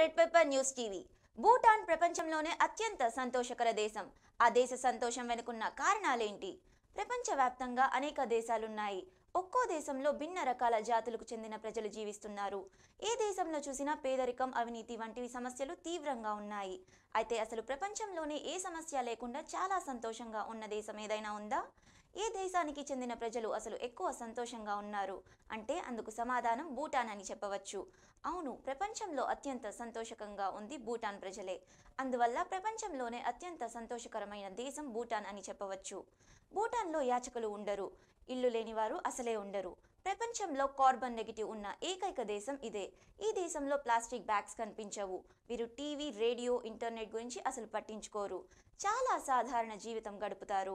red paper news TV Bhutan ప్రపంచంలోనే అత్యంత సంతోషకర దేశం ఆ దేశ సంతోషం వెనుకున్న కారణాలేంటి ప్రపంచవ్యాప్తంగా అనేక దేశాలున్నాయి ఒక్కో దేశంలో భిన్న రకాల జాతులకు చెందిన ప్రజలు జీవిస్తున్నారు ఏ దేశంలో చూసినా పేదరికం అవినీతి వంటివి సమస్యలు తీవ్రంగా ఉన్నాయి అయితే అసలు ప్రపంచంలోనే ఏ సమస్య లేకుండా చాలా సంతోషంగా ఉన్న దేశం ఏదైనా ఉందా ఏ దేశానికి చెందిన ప్రజలు అసలు ఎక్కువ సంతోషంగా ఉన్నారు అంటే అందుకు సమాధానం భూటాన్ అని చెప్పవచ్చు అవును ప్రపంచంలో అత్యంత సంతోషకంగా ఉంది భూటాన్ ప్రజలే అందువల్ల ప్రపంచంలోనే అత్యంత సంతోషకరమైన దేశం భూటాన్ అని చెప్పవచ్చు భూటాన్లో యాచకులు ఉండరు ఇల్లు లేనివారు అసలే ఉండరు ప్రపంచంలో కార్బన్ నెగిటివ్ ఉన్న ఏకైక దేశం ఇదే ఈ దేశంలో ప్లాస్టిక్ బ్యాగ్స్ కనిపించవు వీరు టీవీ రేడియో ఇంటర్నెట్ గురించి అసలు పట్టించుకోరు చాలా సాధారణ జీవితం గడుపుతారు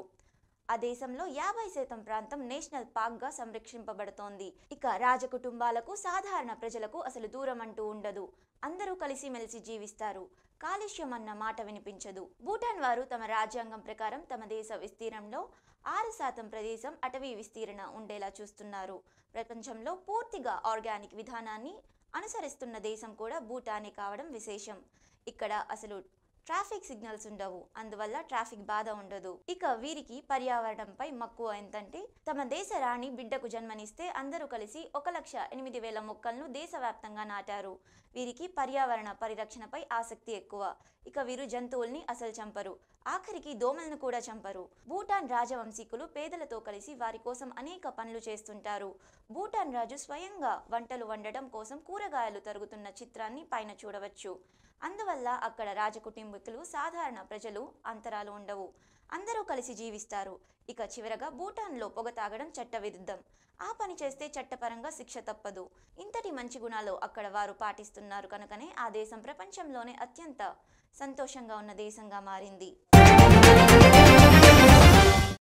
ఆ దేశంలో యాభై శాతం ప్రాంతం నేషనల్ పార్క్ గా సంరక్షింపబడుతోంది ఇక రాజకుటుంబాలకు సాధారణ ప్రజలకు అసలు దూరం అంటూ ఉండదు అందరూ కలిసిమెలిసి జీవిస్తారు కాలుష్యం అన్న మాట వినిపించదు భూటాన్ వారు తమ రాజ్యాంగం ప్రకారం తమ దేశ విస్తీర్ణంలో ఆరు శాతం ప్రదేశం అటవీ విస్తీర్ణ ఉండేలా చూస్తున్నారు ప్రపంచంలో పూర్తిగా ఆర్గానిక్ విధానాన్ని అనుసరిస్తున్న దేశం కూడా భూటానే కావడం విశేషం ఇక్కడ అసలు ట్రాఫిక్ సిగ్నల్స్ ఉండవు అందువల్ల ట్రాఫిక్ బాధ ఉండదు ఇక వీరికి పర్యావరణంపై మక్కువ ఎంతంటే తమ దేశ రాణి బిడ్డకు జన్మనిస్తే అందరూ కలిసి ఒక లక్ష ఎనిమిది వేల మొక్కలను దేశవ్యాప్తంగా నాటారు వీరికి పర్యావరణ పరిరక్షణపై ఆసక్తి ఎక్కువ ఇక వీరు జంతువుల్ని అసలు చంపరు ఆఖరికి దోమలను కూడా చంపరు భూటాన్ రాజవంశీకులు పేదలతో కలిసి వారి కోసం అనేక పనులు చేస్తుంటారు భూటాన్ రాజు స్వయంగా వంటలు వండటం కోసం కూరగాయలు తరుగుతున్న చిత్రాన్ని పైన చూడవచ్చు అందువల్ల అక్కడ రాజకుటుంబీకులు సాధారణ ప్రజలు అంతరాలు ఉండవు అందరూ కలిసి జీవిస్తారు ఇక చివరగా భూటాన్లో పొగ తాగడం చట్టవిరుద్ధం ఆ పని చేస్తే చట్టపరంగా శిక్ష తప్పదు ఇంతటి మంచి గుణాలు అక్కడ వారు పాటిస్తున్నారు కనుకనే ఆ దేశం ప్రపంచంలోనే అత్యంత సంతోషంగా ఉన్న దేశంగా మారింది